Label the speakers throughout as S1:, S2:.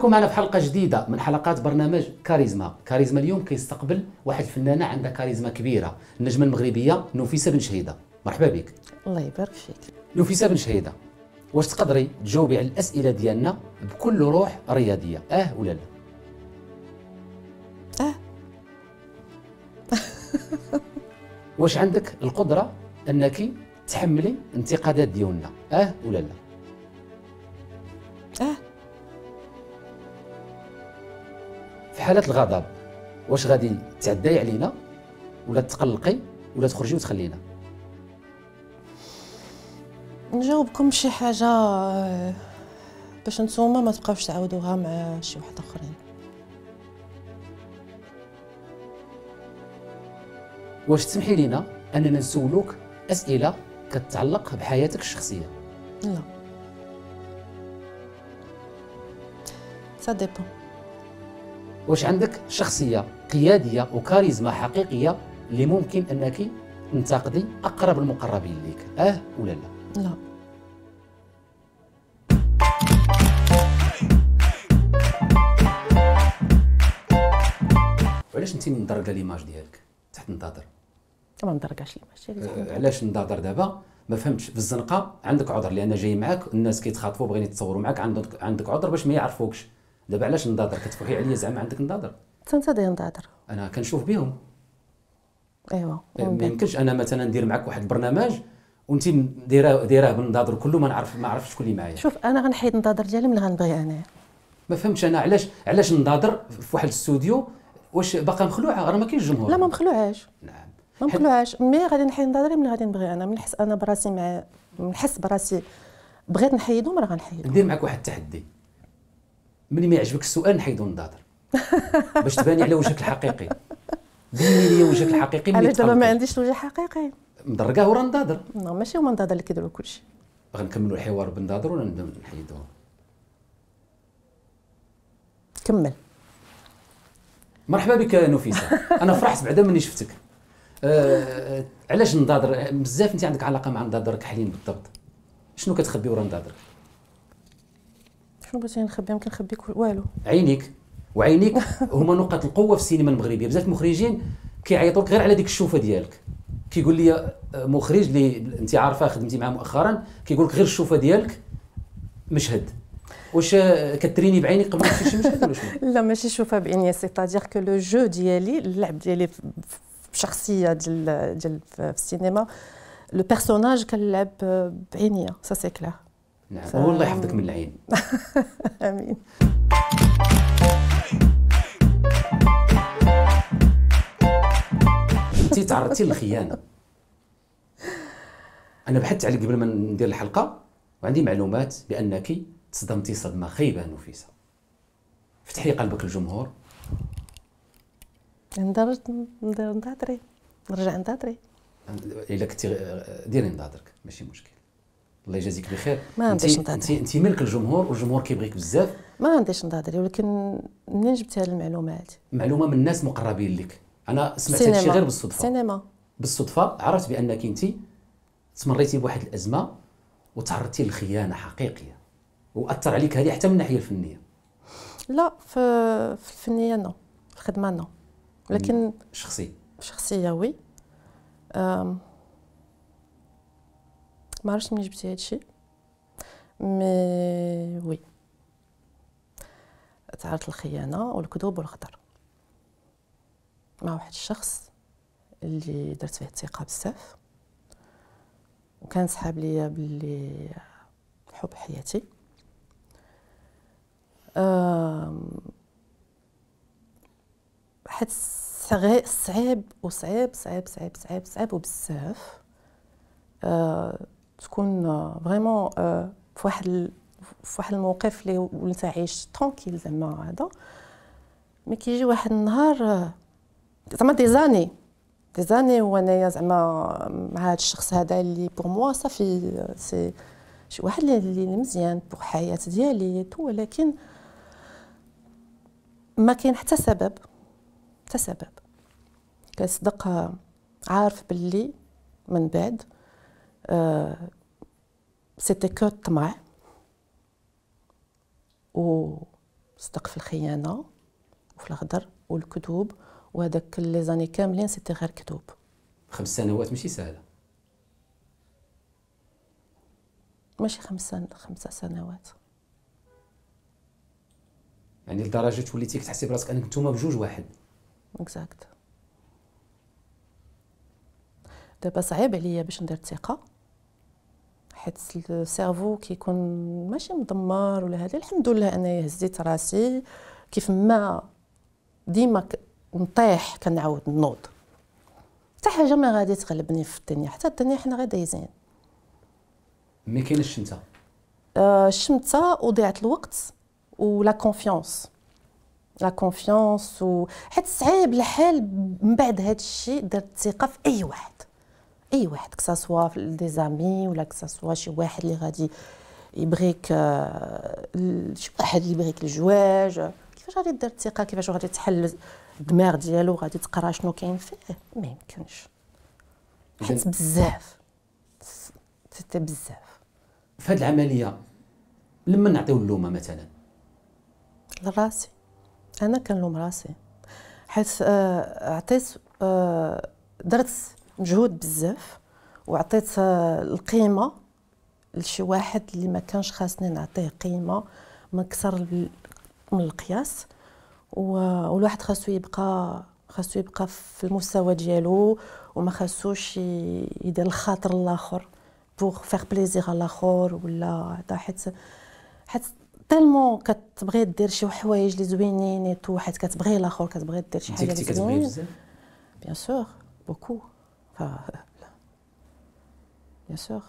S1: بكم معنا في حلقه جديده من حلقات برنامج كاريزما كاريزما اليوم كيستقبل واحد الفنانه عندها كاريزما كبيره النجمه المغربيه نفيسه بن شهيده مرحبا بك
S2: الله يبارك فيك
S1: نفيسه بن شهيده واش تقدري تجاوبي على الاسئله ديالنا بكل روح رياضيه اه ولا لا اه واش عندك القدره انك تحملي انتقادات ديالنا اه ولا لا اه في حاله الغضب واش غادي تعداي علينا ولا تقلقي ولا تخرجي وتخلينا
S2: نجاوبكم شي حاجه آه، باش نتوما ما تبقاوش تعاودوها مع شي واحد اخرين
S1: واش تسمحي لينا اننا نسولوك اسئله كتتعلق بحياتك الشخصيه
S2: لا سا ديبون
S1: واش عندك شخصيه قياديه وكاريزما حقيقيه اللي ممكن انك تنتقدي اقرب المقربين ليك اه ولا لا لا وعلاش انت مندرجه ليماج ديالك تحت النظر
S2: ما ندركاش ليماج ديالك أه،
S1: علاش النظر دابا ما فهمتش في الزنقه عندك عذر لان جاي معاك الناس كيتخاطفوا بغيني يتصوروا معاك عندك عندك عذر باش ما يعرفوكش دابا علاش نضاضر كتفرحي عليا زعما عندك نضاضر
S2: تنتظر نضاضر
S1: انا كنشوف بهم
S2: ايوا أه، ما يمكنش
S1: انا مثلا ندير معك واحد البرنامج وانت دايراه دايره بالنضاضر كله ما نعرف ما عرفتش شكون اللي معايا
S2: شوف انا غنحيد النضاضر ديالي من غنبغي انايا
S1: ما فهمتش انا علاش علاش نضاضر في واحد الاستوديو واش باقا مخلوعه راه ما كاينش جمهور لا ما
S2: مخلوعاش نعم ما مخلوعاش مي غادي نحيد نضاضري من غادي نبغي انا من نحس انا براسي مع نحس براسي بغيت نحيدهم راه غنحيدهم
S1: ندير معك واحد التحدي ملي ما يعجبك السؤال نحيدو النظاظر باش تباني على وجهك الحقيقي بيني لي وجهك الحقيقي ملي دابا ما
S2: عنديش وجه حقيقي
S1: مدرقاه ورا نظاظر
S2: ماشي هما النظاظر اللي كيديروا
S1: كلشي غنكملوا الحوار بالنظاظر ولا نحيدو كمل مرحبا بك نفيسه انا فرحت بعدا مني شفتك أه علاش النظاظر بزاف انت عندك علاقه مع النظاظر كحلين بالضبط شنو كتخبي ورا نظاظرك
S2: شنو بغيتي نخبي يمكن نخبي والو
S1: عينيك وعينيك هما نقاط القوه في السينما المغربيه بزاف المخرجين كيعيطوا غير على ديك الشوفه ديالك كيقول لي آه، مخرج اللي انت عارفه خدمتي معاه مؤخرا كيقول لك غير الشوفه ديالك مشهد واش آه، كتريني بعيني
S2: قبل ما تمشي مشهد ولا شنو لا ماشي شوفه بعيني سيتادير كو لو جو ديالي اللعب ديالي بشخصيه ديال ديال في السينما لو بيرسوناج كنلعب آه، بعينيا سا سي كلير نعم سلام. والله يحفظك من العين امين
S1: انت تعرضتي للخيانه انا بحثت عليك قبل ما ندير الحلقه وعندي معلومات بانك تصدمتي صدمه خيبه نفيسه فتحي قلبك للجمهور
S2: ندرت ندير نضاطري نرجع نضاطري
S1: الا كنتي ديري نضاطرك ماشي مشكل الله يجازيك بخير ما عنديش نتهدري انت ملك الجمهور والجمهور كيبغيك بزاف
S2: ما عنديش نتهدري ولكن منين جبت هذه المعلومات
S1: معلومه من الناس مقربين لك انا سمعت هذا الشيء غير بالصدفه سينما بالصدفه عرفت بانك انت تمريتي بواحد الازمه وتعرضتي للخيانه حقيقيه واثر عليك هذه حتى من الناحيه الفنيه
S2: لا في الفنيه نو في الخدمه نو ولكن شخصي شخصيه وي باسكو ما جبتي هادشي مي وي تعرضت للخيانه والكذوب والخطر مع واحد الشخص اللي درت فيه الثقه بزاف وكان صحاب ليا باللي حب حياتي حيت صعيب صعيب وصعيب صعيب صعيب صعيب صعيب وبزاف أه تكون فريمون فواحد فواحد الموقف اللي وانت عايش ترونكيل زعما هذا مي كيجي واحد النهار آه، زعما دي زاني دي زاني وانايا زعما آه، مع هذا الشخص هذا اللي بور موا صافي سي شي واحد اللي مزيان بوغ الحياه ديالي تو ولكن ما كاين حتى سبب حتى سبب كنصدق آه، عارف باللي من بعد سيتي euh, c'était طمع و صدق في الخيانة وفي الغدر والكذوب وهذاك لي زاني كاملين سيتي غير كذوب
S1: خمس سنوات ماشي سهلة
S2: ماشي خمس سن... خمسة سنوات
S1: يعني لدرجة وليتي كتحسي براسك أنك نتوما بجوج واحد
S2: اكزاكت دابا صعيب عليا باش ندير الثقة حيت السيرفو كيكون ماشي مدمر ولا هذا الحمد لله انايا هزيت راسي كيف ما ديما نطيح كنعاود نوض حتى حاجه ما غادي تغلبني في الدنيا حتى الدنيا حنا غير دايزين
S1: مي كاين الشمته
S2: آه الشمته وضيعه الوقت ولا كونفيونس لا كونفيونس و حيت صعيب الحال من بعد هذا الشيء درت ثقه في اي واحد اي واحد كساسوا دي زامي ولا كساسوا شي واحد اللي غادي يبغيك آه، شي واحد اللي يبغيك الجواج كيفاش غادي دير الثقه كيفاش غادي تحل الدماغ ديالو غادي تقرا شنو كاين فيه ما يمكنش
S1: حيت بزاف
S2: ستي بزاف
S1: في هذه العمليه لما نعطيو اللومه مثلا
S2: لراسي انا كنلوم راسي حيت آه، عطيت آه، درت مجهود بزاف وعطيت آه، القيمه لشي واحد اللي ما كانش خاصني نعطيه قيمه من كسر من القياس والواحد خاصو يبقى خاصو يبقى في المستوى ديالو وما خاصوش يدير الخاطر الاخر بوغ فيغ بليزيغ الاخر ولا هذا حيت حيت تالمون كتبغي دير شي حوايج اللي زوينين حيت كتبغي الاخر كتبغي دير شي حاجه اللي زوينه بيان سور بوكو Ah, بيان sûr.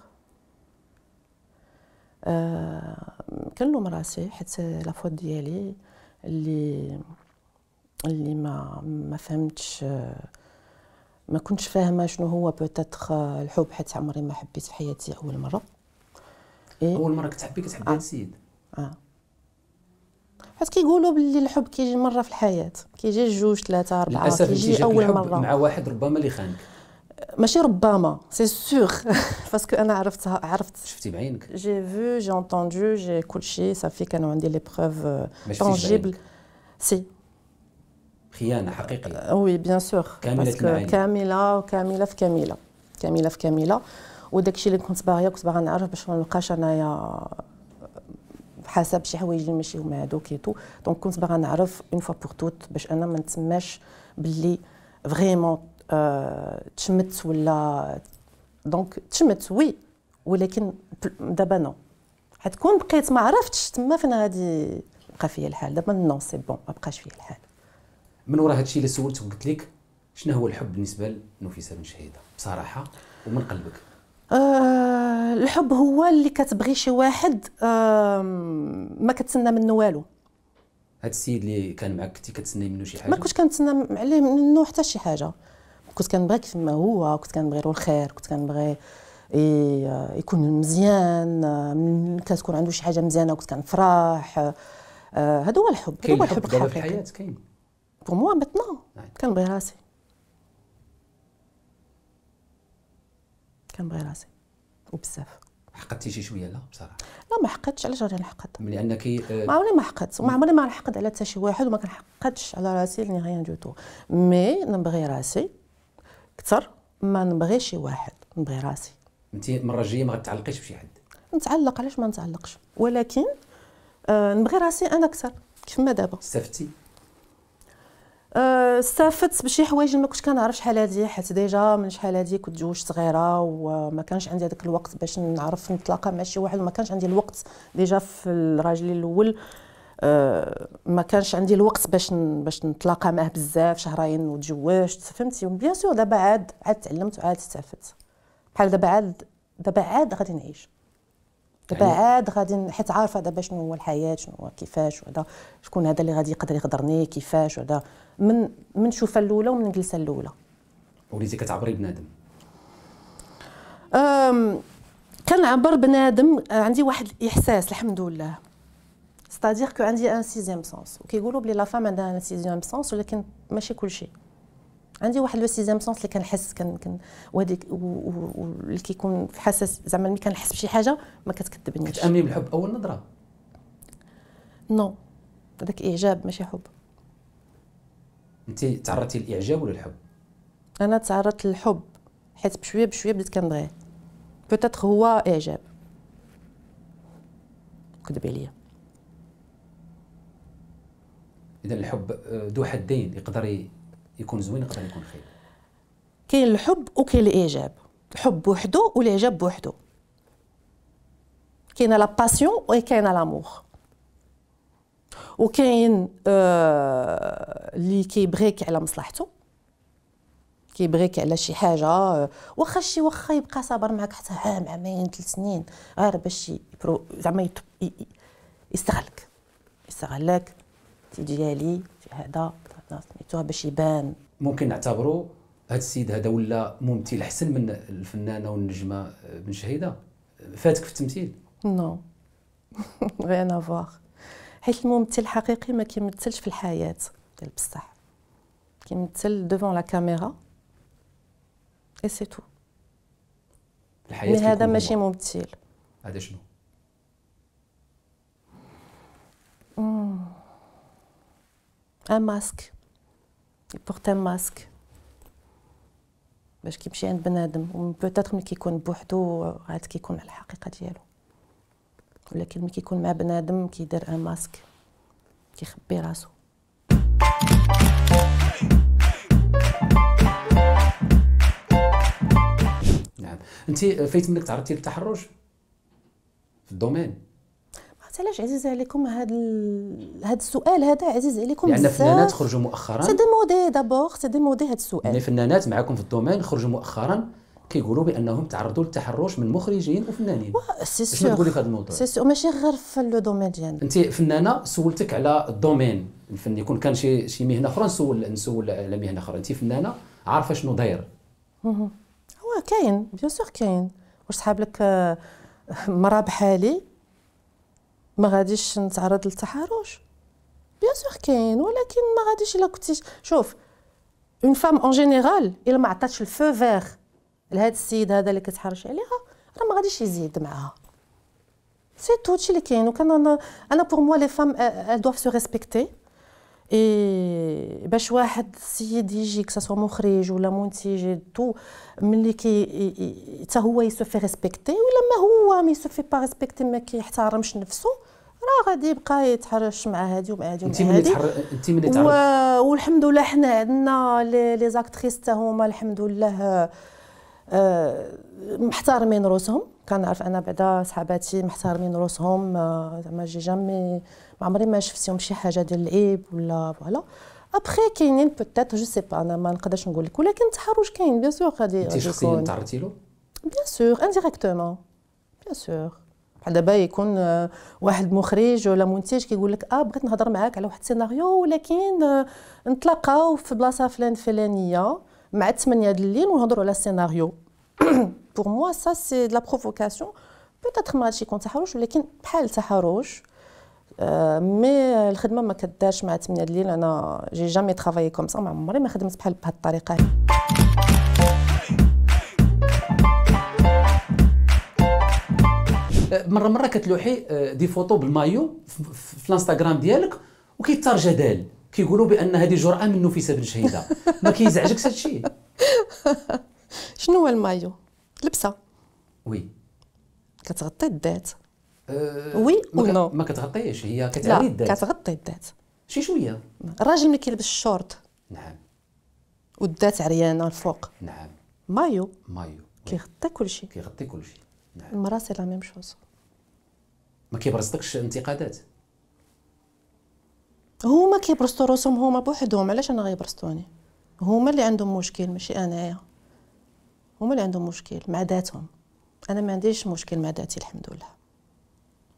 S2: Euh, كنلوم راسي حيت لا فوت ديالي اللي اللي ما ما فهمتش ما كنتش فاهمه شنو هو بوتيتر الحب حيت عمري ما حبيت في حياتي اول مره
S1: اول مره كتحبي كتحبي آه. السيد
S2: اه حيت كيقولوا باللي الحب كيجي مره في الحياه كيجي جوج ثلاثه اربعه كيجي اول مره مع
S1: واحد ربما اللي خانك
S2: ماشي ربما سي سيغ باسكو انا عرفتها عرفت شفتي بعينك جي فو جي انتوندو جي كلشي صافي كانوا عندي لي بروف طونجيبل سي
S1: خيانه حقيقيه
S2: وي بيان سور في كامله وكامله في كامله كامله في كامله وداك الشيء اللي كنت باغيه كنت باغا نعرف باش ما نلقاش انايا آه، حسب شي حوايج اللي ماشي هما هادوك ايتو دونك كنت باغا نعرف اون فوا بور توت باش انا ما نتماش باللي فغيمون تشمت ولا دونك تشمت وي ولكن دابا نو حتكون بقيت ما عرفتش تما فين غادي بقى فيا الحال دابا نو سي بون ما بقاش فيا الحال
S1: من وراء هادشي اللي سولت وقلت لك شنو هو الحب بالنسبه لنفيسه بن شهيده بصراحه ومن قلبك
S2: أه الحب هو اللي كتبغي شي واحد أه ما كتسنى منه والو
S1: هاد السيد اللي كان معك كنتي كتسنى منه شي حاجه ما كنتش
S2: كنتسنى عليه منه حتى شي حاجه كنت كنبغي كيف ما هو كنت كنبغي له الخير كنت كنبغي يكون مزيان كتكون عنده شي حاجه مزيانه كنت كنفرح هذا آه، هو الحب هذا هو الحب الحقيقي الحياه كاين بور موا ميتنا كنبغي راسي كنبغي راسي وبزاف
S1: حقدتي شي شويه لا بصراحه
S2: لا ما حقدتش علاش غادي نحقد
S1: لانك آه، ما عمري
S2: ما حقدت ما عمري ما نحقد على حتى شي واحد وما كنحقدش على راسي نهائيا دو تو مي نبغي راسي كثر ما نبغي شي واحد نبغي راسي
S1: انت المره الجايه ما غتعلقيش بشي حد
S2: نتعلق علاش ما نتعلقش ولكن آه نبغي راسي انا اكثر كيف ما دابا استفدتي آه، استفدت آه بشي حوايج ما كنتش كنعرف شحال هادي حيت ديجا من شحال هادي كنت جوج صغيره وما كانش عندي هذاك الوقت باش نعرف نتلاقى مع شي واحد وما كانش عندي الوقت ديجا في الراجل الاول آه، ما كانش عندي الوقت باش باش نتلاقى معاه بزاف شهرين وتزوجت فهمتي بيان سور دابا عاد عاد تعلمت وعاد استعفت بحال دابا عاد دابا عاد غادي نعيش دابا عاد غادي حيت عارفه دابا شنو هو الحياه شنو هو كيفاش وهذا شكون هذا اللي غادي يقدر يقدرني كيفاش وهذا من من شوفه الاولى ومن جلسه الاولى
S1: وليتي كتعبري بنادم
S2: كنعبر بنادم عندي واحد الاحساس الحمد لله ستادير كو عندي ان سيزيام سونس وكيقولوا بلي لا فام عندها ان سيزيام سونس ولكن ماشي كلشي عندي واحد لو سيزيام سونس اللي كنحس كن كن وهذيك واللي كيكون في حساس زعما ملي كنحس بشي حاجه ما كتكذبنيش كتامني بالحب اول نظره نو هذاك اعجاب ماشي حب
S1: انت تعرضتي للاعجاب ولا الحب
S2: انا تعرضت للحب حيت بشويه بشويه بديت كنبغيه بوتيتر هو اعجاب كذب عليا
S1: اذا الحب آه، ذو حدين يقدر يكون زوين يقدر يكون خير
S2: كاين الحب وكاين الاعجاب الحب وحده والاعجاب بوحده كاينه لا باسيون وكاينه لامور وكاين آه كيبغيك على مصلحته كيبغيك على شي حاجه آه، واخا شي واخا يبقى صابر معك حتى عام عامين ثلاث سنين غير باش زعما يستغلك يستغلك ديالي في هذا سميتوها باش يبان ممكن نعتبروا
S1: هذا السيد هذا ولا ممثل احسن من الفنانه والنجمه بن شهيده فاتك في التمثيل
S2: نو غير افواغ حيت الممثل الحقيقي ما كيمثلش في الحياه ديال بصح كيمثل دوفون لا كاميرا اي سي تو
S1: الحياه هذا ماشي ممثل هذا شنو
S2: ان ماسك يبورت ان ماسك باش كيمشي عند بنادم وبوتيتر ملي كيكون بوحدو عاد كيكون على الحقيقه ديالو ولكن ملي كيكون مع بنادم كيدير ان ماسك كيخبي راسو
S1: نعم انت فايت منك تعرضتي للتحرش في الدومين
S2: علاش عزيز عليكم هذا هذا السؤال هذا عزيز عليكم لان الفنانات
S1: خرجوا مؤخرا سي
S2: ديمودي دابور سي ديمودي هذا السؤال يعني فنانات
S1: معكم في الدومين خرجوا مؤخرا كيقولوا بانهم تعرضوا للتحرش من مخرجين وفنانين سي سيغ تقولي في هذا الموضوع سي سو
S2: ماشي غير في لو دومين ديالنا يعني.
S1: انت فنانه سولتك على الدومين الفني كون كان شي شي مهنه اخرى نسول نسول على مهنه اخرى انت فنانه عارفه شنو داير
S2: هو كاين بيان سور كاين واش صحاب لك آه، مرا بحالي ما غاديش نتعرض للتحرش بيان سور كاين ولكن ما غاديش الا كنتي شوف اون فام اون جينيرال الا ما عطاتش الفو فيغ لهذا السيد هذا اللي كتحرش عليها راه ما غاديش يزيد معاها سي تو هادشي اللي كاين وكان انا انا بور موا لي فام ا دوف سو ريسبكتي اي باش واحد السيد يجي كسوا مخرج ولا منتج تو ملي كي حتى هو يسوفي ريسبكتي ولا ما هو ما يسوفي با ريسبكتي ما كيحترمش نفسه راه غادي يبقى يتحرش مع هادي ومع هادي ومع هادي
S1: انت ملي تحر...
S2: والحمد لله حنا عندنا لي زاكتريس حتى هما الحمد لله آه، محترمين روسهم كنعرف انا بعدا صحاباتي محترمين روسهم آه، زعما جي جامي ما عمري ما شفتهم شي حاجه ديال العيب ولا فوالا ابخي كاينين بوتيتر جو سي با انا ما نقدرش نقول لك ولكن التحرش كاين بيان سور غادي انت شخصيا تعرضتي له بيان سور انديريكتومون بيان سور بحال دابا يكون آه، واحد مخرج ولا منتج كيقول لك اه بغيت نهضر معاك على واحد السيناريو ولكن نتلاقاو في بلاصه فلان فلانيه مع 8 د الليل ونهضروا على السيناريو بور موا سا سي دو لا بروفوكاسيون بيتيتر ما هادشي يكون تحرش ولكن بحال تحرش مي euh, euh, الخدمه ما كدارش مع 8 الليل انا جي جامي ترافاي كوم سا ما عمري ما خدمت بحال بهاد الطريقه
S1: أه، مره مره كتلوحي أه، دي فوتو بالمايو في الانستغرام ديالك وكيتار جدال كيقولوا بان هذه جرأه من نفيسه بن شهيده ما كيزعجكش هذا الشيء
S2: شنو هو المايو لبسه وي كتغطي الذات
S1: أه وي او نو ما كتغطيش هي كتعلي الذات لا
S2: كتغطي الذات شي شويه الراجل ملي كيلبس الشورت نعم والذات عريانه الفوق نعم مايو مايو كيغطي كلشي
S1: كيغطي كلشي
S2: نعم المراه سي لا ميم شوز
S1: ما كيبرزطكش انتقادات
S2: هما كيبرستو روسهم هما بوحدهم علاش انا غيبرسطوني هما اللي عندهم مشكل ماشي انايا هما اللي عندهم مشكل مع ذاتهم انا ما عنديش مشكل مع ذاتي الحمد لله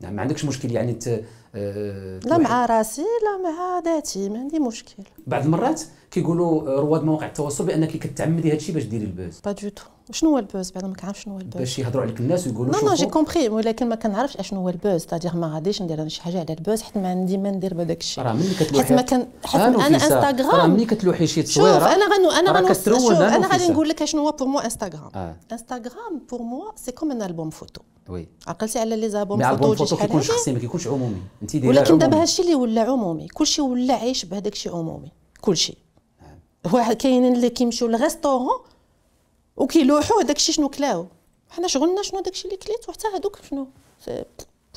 S1: نعم، ما عندكش مشكل يعني ت... آه، لا مع
S2: راسي لا مع ذاتي ما عندي مشكل
S1: بعض المرات كيقولوا رواد مواقع التواصل بانك كتعمدي هذا الشيء باش ديري البوز
S2: با دو تو شنو هو البوز بعدا ما كنعرف شنو هو البوز باش يهضروا عليك الناس ويقولوا نو نو جي كومبري ولكن ما كنعرفش اشنو هو البوز تادير ما غاديش ندير انا شي حاجه على البوز حيت ما عندي ما ندير بهذاك الشيء راه ملي كتلوحي حيت ما كان حيت انا انستغرام راه ملي كتلوحي
S1: شي تصويره انا غنو انا غنو شوف انا غادي نقول
S2: لك اشنو هو بور مو انستغرام انستغرام بور مو سي كوم ان البوم فوتو وي عقلتي على لي زابون فوتو شي كيكون شخصي
S1: ما كيكونش عمومي انت ولكن دابا
S2: هادشي اللي ولا عمومي كلشي ولا عايش بهذاك الشيء عمومي كلشي نعم. واحد كاينين اللي كيمشيو للريستورون وكيلوحوا هذاك الشيء شنو كلاو حنا شغلنا شنو داك الشيء اللي كليت وحتى هذوك شنو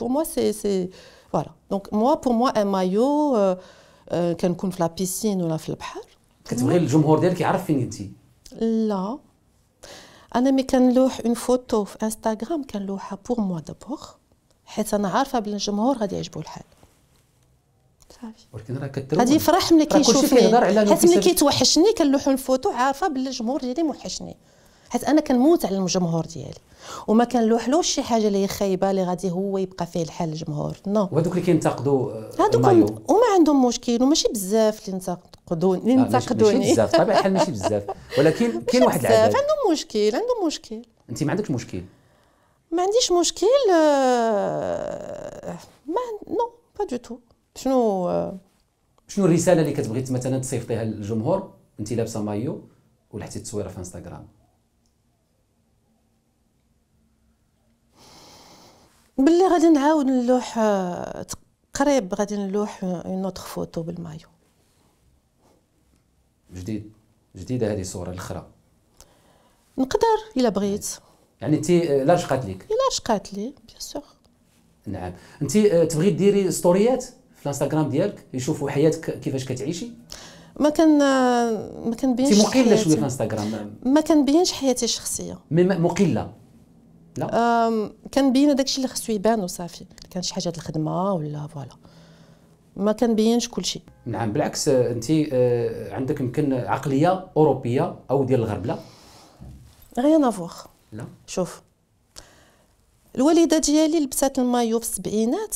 S2: بور موا سي سي فوالا دونك موا بور موا ان مايو كنكون في لابيسين ولا في البحر كتبغي الجمهور ديالك يعرف فين انتي لا انا مي كنلوح اون فوتو في انستغرام كنلوحها بور موا دابور حيت انا عارفه بلي الجمهور غادي يعجبو الحال
S1: صافي ولكن راه
S2: كثر غادي يفرح ملي كيشوفني حيت ملي كيتوحشني كنلوحو الفوتو عارفه بلي الجمهور ديالي موحشني حيت انا كنموت على الجمهور ديالي وما كنلوحلوش شي حاجه اللي خايبه اللي غادي هو يبقى فيه الحال الجمهور نو وهذوك اللي
S1: كينتقدوا هذوك آه،
S2: هما عندهم مشكل وماشي بزاف اللي ينتقدوني اللي ينتقدوني آه، ماشي بزاف طبيعي الحال ماشي بزاف
S1: ولكن كاين واحد العدد
S2: عندهم مشكل عندهم مشكل
S1: انت ما عندكش مشكل
S2: ما عنديش مشكل آه، ما نو با دو تو شنو آه،
S1: شنو الرساله اللي كتبغي مثلا تصيفطيها للجمهور انت لابسه مايو ولحتي التصويره في انستغرام
S2: باللي غادي نعاود نلوح آه، قريب غادي نلوح اون اوتر فوتو بالمايو
S1: جديد جديده هذه الصوره الاخرى
S2: نقدر الا بغيت
S1: يعني انت آه، لاش قاتليك؟
S2: لك قاتلي لي بيان سور
S1: نعم انت آه، تبغي ديري ستوريات في الانستغرام ديالك يشوفوا حياتك كيفاش كتعيشي
S2: ما كان آه، ما كنبينش انت مقله شويه في
S1: الانستغرام
S2: ما كنبينش حياتي الشخصيه
S1: مي مقله
S2: لا كنبين داكشي اللي خصو يبان وصافي كان شي حاجه الخدمه ولا فوالا ما كنبينش كل شيء
S1: نعم بالعكس انت عندك يمكن عقليه اوروبيه او ديال الغرب لا
S2: غيان افواخ لا شوف الوالده ديالي لبسات المايو في السبعينات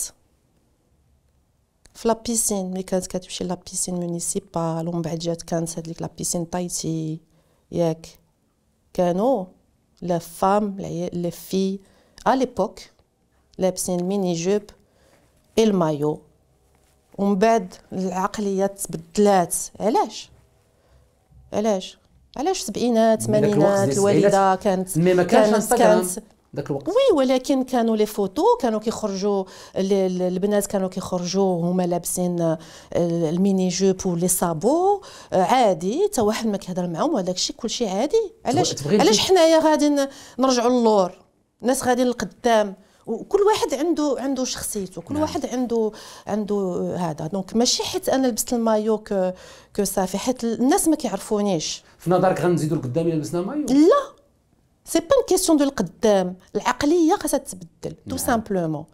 S2: في لابيسين ملي كانت كتمشي لابيسين مونيسيبال ومن بعد جات كانت هذيك لابيسين طايتي ياك كانوا لا فام لي في ا ليبوك لابسين الميني جوب اي المايو ومن بعد العقليه تبدلات علاش علاش علاش سبعينات ثمانينات الوالده كانت مي ما كانش كانت ذاك الوقت وي ولكن كانوا لي فوتو كانوا كيخرجوا البنات كانوا كيخرجوا هما لابسين الميني جوب ولي صابو عادي حتى واحد ما كيهضر معاهم وهذاك الشيء كلشي عادي علاش علاش حنايا غادي نرجعوا للور الناس غادي للقدام وكل واحد عنده عنده شخصيته كل نعم. واحد عنده عنده هذا دونك ماشي حيت انا لبست المايو كو كو صافي حيت الناس ما كيعرفونيش في نظرك غنزيدو القدام الا لبسنا مايو لا سي با كيسيون دو القدام العقليه خاصها تبدل تو سامبلومون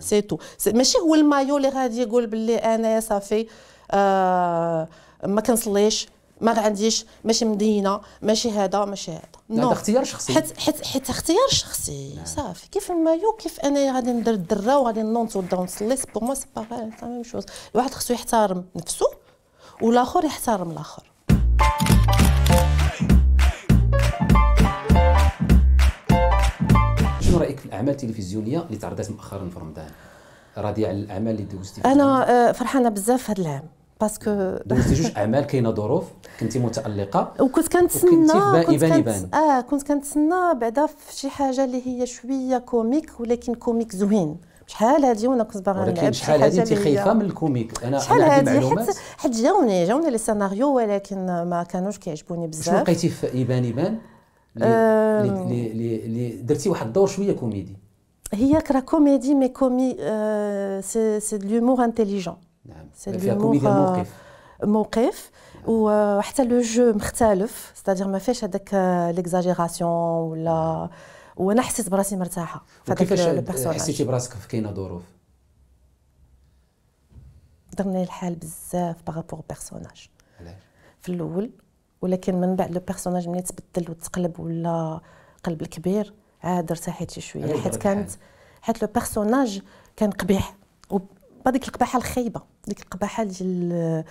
S2: سي تو ماشي هو المايو اللي غادي يقول باللي انا صافي آه ما كنصليش ما عنديش ماشي مدينه ماشي هذا ماشي هذا هذا اختيار شخصي حيت حيت حيت اختيار شخصي نعم. صافي كيف المايو كيف انا غادي ندير الدره وغادي نونت ودون سليس بو موا سي باغي لا ميم شوز الواحد خصو يحترم نفسه والاخر يحترم الاخر
S1: شنو رايك في الاعمال التلفزيونيه اللي تعرضت مؤخرا في رمضان راضيه على الاعمال اللي دوزتي
S2: انا آه، فرحانه بزاف هذا العام باسكو دوزتي
S1: جوج اعمال كاينه ظروف كنتي متالقه
S2: وكنت كنتسنى كنت اه كنت كنتسنى بعدا في شي حاجه اللي هي شويه كوميك ولكن كوميك زوين شحال هادي وانا كنت باغا نلعب ولكن شحال هادي انت خايفه من
S1: الكوميك انا شحال هادي حيت
S2: حيت جاوني جاوني لي سيناريو ولكن ما كانوش كيعجبوني بزاف شنو لقيتي
S1: في ايبان يبان
S2: اللي
S1: اللي درتي واحد الدور شويه كوميدي
S2: هي كرا كوميدي مي كومي سي سي دو لومور انتيليجون نعم فيها كوميديا موقف موقف وحتى لو جو مختلف ستادير ما فيهش هذاك ليكزاجيراسيون آه، ولا آه. وانا حسيت براسي مرتاحه كيفاش حسيتي
S1: براسك في كاينه ظروف
S2: درني الحال بزاف باغابور بيرسوناج علاش في الاول ولكن من بعد لو بيرسوناج ملي تبدل وتقلب ولا قلب الكبير عاد ارتاحيت شي شويه حيت كانت حيت لو بيرسوناج كان قبيح وبهذيك القباحه الخايبه ديك القباحه ديال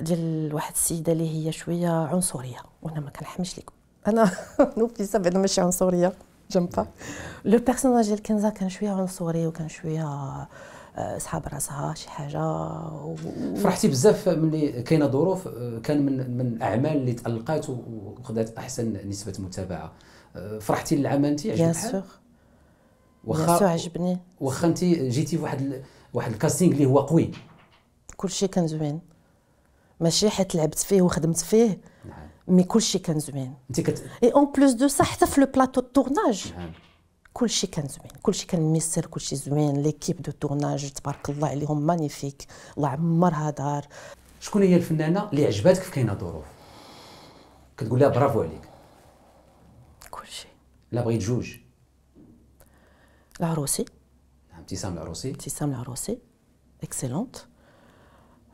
S2: ديال واحد السيده اللي هي شويه عنصريه وانا ما كنحمش لك انا نوفيسا بعدا ماشي عنصريه جيم لو بيرسوناج ديال كنزه كان شويه عنصري وكان شويه سحاب آه، راسها شي حاجه و... فرحتي بزاف
S1: ملي كاينه ظروف آه، كان من من الاعمال اللي تالقات وخذات احسن نسبه متابعه آه، فرحتي للعمل انت عجبك بيان سور واخا عجبني واخا انت جيتي فواحد واحد الكاستينغ اللي هو قوي
S2: كل شيء كان زوين ماشي حيت لعبت فيه وخدمت فيه نعم مي كل شيء كان زوين انت كت اي اون بلوس دو سا حتى في لو بلاطو تورناج نعم كل شيء كان زوين كل شيء كان ميسر كل شيء زوين ليكيب دو تورناج تبارك الله عليهم مانيفيك الله عمرها دار شكون هي الفنانه اللي
S1: عجباتك في كاينه ظروف كتقول لها برافو عليك كل شيء لا بغيت جوج
S2: العروسي نعم ابتسام العروسي ابتسام العروسي اكسلونت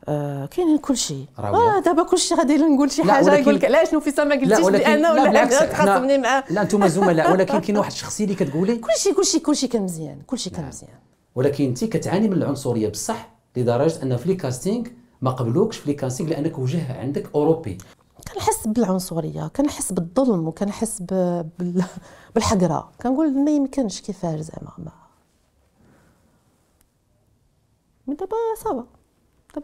S2: آه كاينين كل شيء اه دابا كل شيء غادي نقول شي حاجه يقول لك لا شنو في ما قلتيش لي انا ولا لا تخاصمني مع لا انتم زملاء ولكن كاين واحد الشخصيه اللي كتقولي كل شيء كل شيء كل شيء كان مزيان كل شيء كان نعم. مزيان
S1: ولكن انت كتعاني من العنصريه بصح لدرجه ان في الكاستينغ ما قبلوكش في الكاستينغ لانك وجه عندك اوروبي
S2: كنحس بالعنصريه كنحس بالظلم وكنحس بال... بالحقره كنقول ما يمكنش كيفاش زعما ما دابا صافا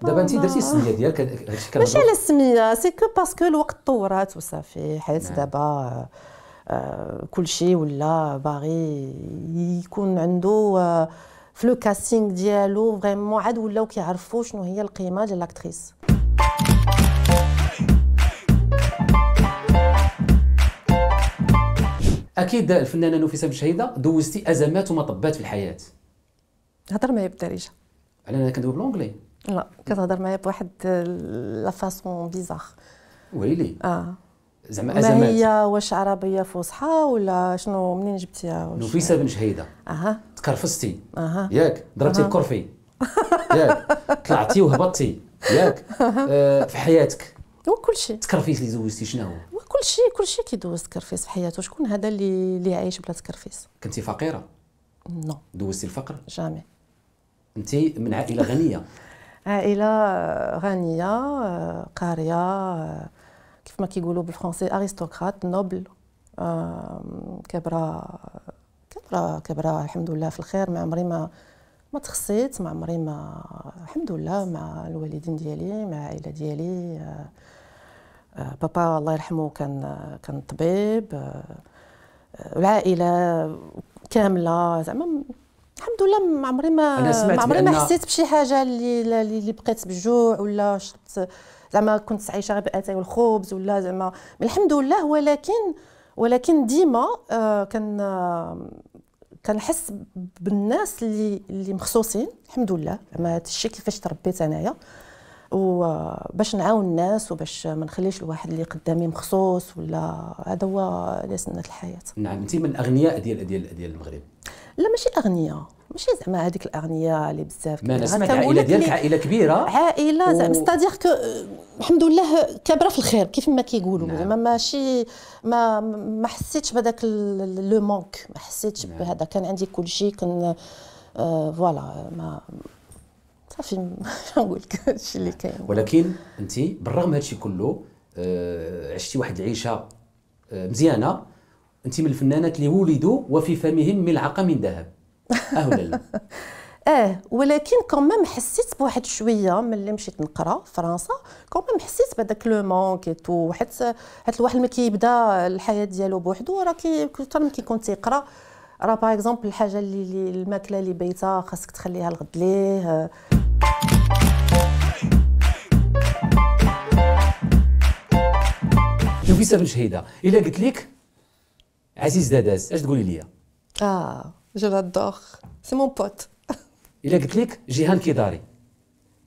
S2: دابا انت درتي السميه ديالك
S1: هادشي كان ماشي على
S2: السميه سي كو باسكو الوقت طورات وصافي حيت نعم. دابا آه، آه، كل شيء ولا باغي يكون عنده آه، في لو كاستينغ ديالو فريمون عاد ولاو كيعرفوا شنو هي القيمه ديال لاكتريس
S1: اكيد الفنانه نفيسه بشهيده دوزتي ازمات ومطبات في الحياه
S2: هضر معايا بالدارجه
S1: على انا كندوي بالونجلي
S2: لا كتهضر معايا بواحد لا فاسون بيزار ويلي اه زعما ازمات ما هي واش عربيه فصحى ولا شنو منين جبتيها نفيسه بن شهيده اها
S1: تكرفستي
S2: اها ياك ضربتي الكرفي
S1: ياك طلعتي وهبطتي ياك
S2: آه، في حياتك وكل شيء تكرفيس
S1: اللي زوجتي شنو هو
S2: وكل شيء كل شيء كيدوز تكرفيس في حياته شكون هذا اللي اللي عايش بلا تكرفيس كنتي فقيره نو
S1: دوزتي الفقر جامي انت من عائله غنيه
S2: عائله آه، غنيه آه، قاريه آه، كيف ما كيقولوا بالفرنسي أريستوكرات نوبل كبرى كبرى كبرى الحمد لله في الخير ما عمري ما ما تخصيت ما عمري ما الحمد لله مع الوالدين ديالي مع العائله ديالي بابا الله يرحمه كان كان طبيب العائله كامله زعما الحمد لله ما عمري ما ما عمري ما حسيت بشي حاجه اللي اللي بقيت بالجوع ولا شربت زعما كنت عايشه غير بالاتاي والخبز ولا زعما الحمد لله ولكن ولكن ديما آه، كان كنحس بالناس اللي اللي مخصوصين الحمد لله زعما هذا الشيء كيفاش تربيت انايا وباش آه، نعاون الناس وباش ما نخليش الواحد اللي قدامي مخصوص ولا هذا هو سنه الحياه
S1: نعم انت من الاغنياء ديال ديال ديال المغرب
S2: لا ماشي اغنياء ماشي زعما هذيك الاغنياء اللي بزاف كبيره سمعت العائله ديالك عائله كبيره عائله زعما ستادير كو الحمد لله كابره في الخير كيف ما كيقولوا نعم. زعما ماشي ما ما حسيتش بهذاك لو مونك ما حسيتش نعم. بهذا كان عندي كل شيء كان آه فوالا ما صافي نقول لك الشيء اللي كاين
S1: ولكن انت بالرغم من هذا الشيء كله آه عشتي واحد العيشه آه مزيانه انت من الفنانات اللي ولدوا وفي فمهم ملعقه من ذهب اه ولا
S2: لا اه ولكن كومام حسيت بواحد شويه ملي مشيت نقرا فرنسا كومام حسيت بهذاك لو مونك تو حيت حيت الواحد ملي كيبدا الحياه ديالو بوحدو راه كي كثر من كيكون تيقرا راه باغ اكزومبل الحاجه اللي الماكله اللي بيتها خاصك تخليها لغد ليه
S1: نفيسه بن شهيده الا قلت لك عزيز داداز اش تقولي لي
S2: اه جو لادور سي مون بوت
S1: الا قلت لك جيهان كيداري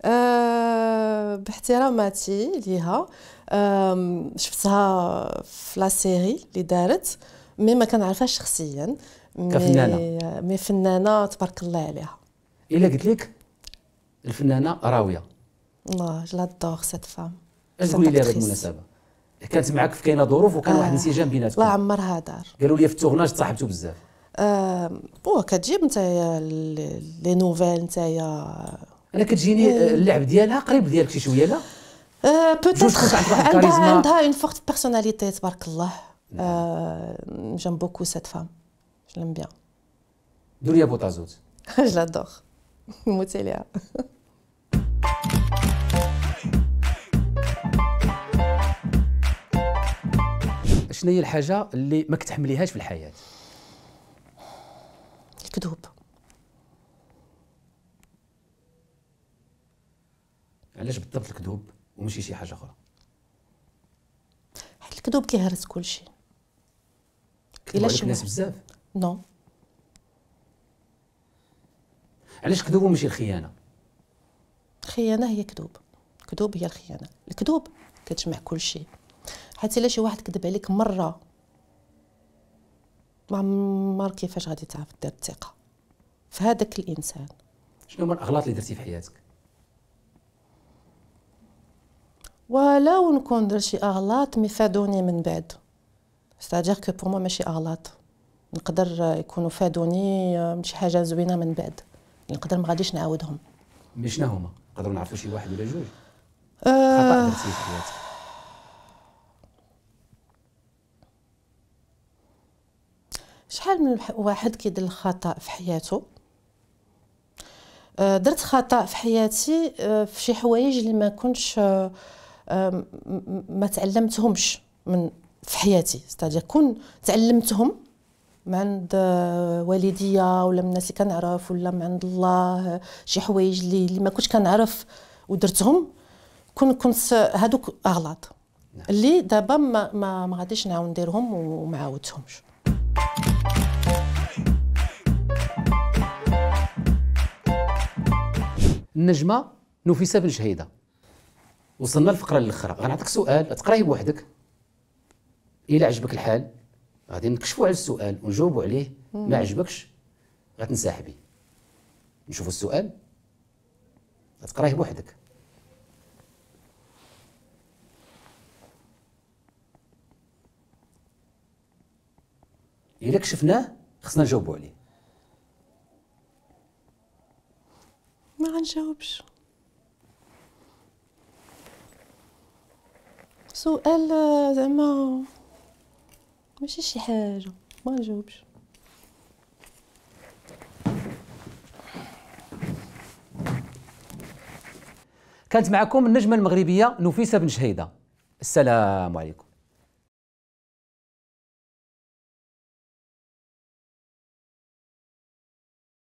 S2: أه باحتراماتي ليها أه شفتها في لا سيري اللي دارت مي ما كنعرفهاش شخصيا كفنانه مي فنانه تبارك الله عليها
S1: الا قلت لك الفنانه راويه
S2: الله جلادور سيت فام اش تقولي لي هذه المناسبه
S1: كانت معك في كاينه ظروف وكان آه. واحد الانسجام بيناتكم الله
S2: عمرها دار
S1: قالوا لي في التورناج تصاحبتوا بزاف
S2: اه كتجيب نتايا لي نوفيل نتايا انا كتجيني آه. اللعب ديالها قريب ديالك شي شويه لا بوتيتر آه، عندها عندها اون فورت بيرسوناليتي تبارك الله جام بوكو سيت فام جلام بيان
S1: دوريا بوتازوت
S2: جلادور لادور ليها عليها
S1: شنو هي الحاجه اللي ما كتحمليهاش في الحياه الكذوب علاش بالضبط الكذوب وماشي شي حاجه اخرى
S2: حيت الكذوب كيهرس كلشي
S1: الا شي الناس بزاف نو علاش كذوب وماشي الخيانه
S2: الخيانه هي كذوب كذوب هي الخيانه الكذوب كتجمع كلشي حتى الا شي واحد كذب عليك مره ما عمر كيفاش غادي تعرف دير الثقه في هذاك الانسان
S1: شنو هما الاغلاط اللي درتي في حياتك
S2: ولو نكون درت شي اغلاط مي فادوني من بعد ستادير كو بور مو ماشي اغلاط نقدر يكونوا فادوني آه، شي حاجه زوينه من بعد نقدر ما غاديش نعاودهم
S1: مي شنو هما نقدروا نعرفوا شي واحد ولا جوج
S2: آه، خطا درتي في حياتك شحال من واحد كيدير الخطا في حياته آه، درت خطا في حياتي آه، في شي حوايج اللي ما كنتش آه، ما تعلمتهمش من في حياتي ستادير كون تعلمتهم من عند والديا ولا من الناس اللي كنعرف ولا من عند الله شي حوايج اللي ما كنتش كنعرف ودرتهم كون كنت هادوك اغلاط نعم. اللي دابا ما ما, ما غاديش نعاود نديرهم وما عاودتهمش
S1: النجمه نفيسه بن شهيده وصلنا للفقره الاخرى غنعطيك سؤال تقرايه بوحدك الا عجبك الحال غادي نكشفوا على السؤال ونجاوبوا عليه ما عجبكش غتنسحبي نشوفوا السؤال تقرأيه بوحدك الا كشفناه خصنا نجاوبوا عليه
S2: ما غنجاوبش سؤال آه، زعما ماشي شي حاجه ما نجاوبش
S1: كانت معكم النجمه المغربيه نفيسه بن شهيده السلام عليكم